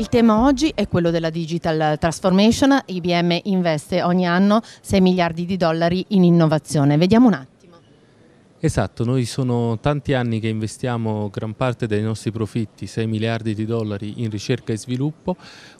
Il tema oggi è quello della digital transformation. IBM investe ogni anno 6 miliardi di dollari in innovazione. Vediamo un attimo. Esatto, noi sono tanti anni che investiamo gran parte dei nostri profitti, 6 miliardi di dollari, in ricerca e sviluppo,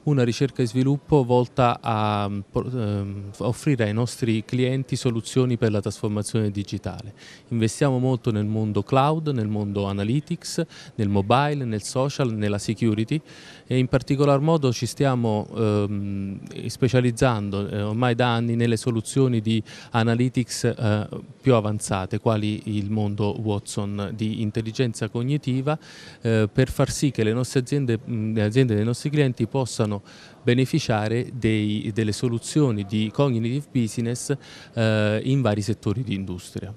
una ricerca e sviluppo volta a mm, ehm, offrire ai nostri clienti soluzioni per la trasformazione digitale. Investiamo molto nel mondo cloud, nel mondo analytics, nel mobile, nel social, nella security e in particolar modo ci stiamo ehm, specializzando eh, ormai da anni nelle soluzioni di analytics eh, più avanzate, quali il mondo Watson di intelligenza cognitiva eh, per far sì che le nostre aziende, mh, le aziende dei nostri clienti possano beneficiare dei, delle soluzioni di cognitive business eh, in vari settori di industria.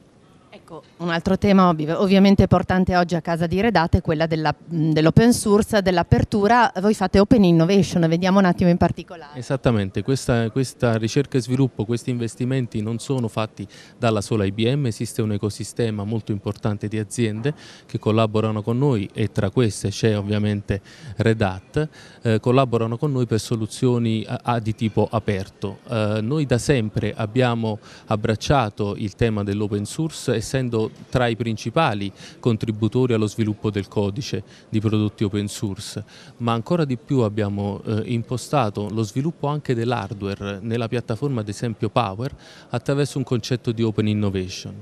Ecco, un altro tema ovviamente importante oggi a casa di Redate è quella dell'open source, dell'apertura. Voi fate open innovation, vediamo un attimo in particolare. Esattamente, questa, questa ricerca e sviluppo, questi investimenti non sono fatti dalla sola IBM, esiste un ecosistema molto importante di aziende che collaborano con noi e tra queste c'è ovviamente Red Hat, eh, collaborano con noi per soluzioni a, a di tipo aperto. Eh, noi da sempre abbiamo abbracciato il tema dell'open source e essendo tra i principali contributori allo sviluppo del codice di prodotti open source, ma ancora di più abbiamo eh, impostato lo sviluppo anche dell'hardware nella piattaforma ad esempio Power attraverso un concetto di open innovation.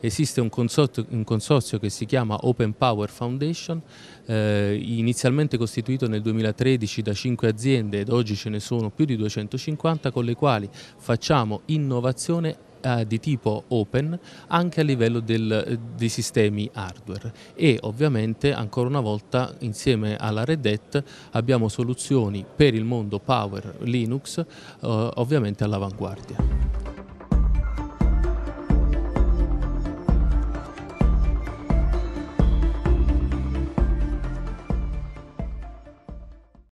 Esiste un consorzio, un consorzio che si chiama Open Power Foundation, eh, inizialmente costituito nel 2013 da 5 aziende ed oggi ce ne sono più di 250 con le quali facciamo innovazione eh, di tipo open anche a livello del, eh, dei sistemi hardware e ovviamente ancora una volta insieme alla Red Hat abbiamo soluzioni per il mondo Power Linux eh, ovviamente all'avanguardia.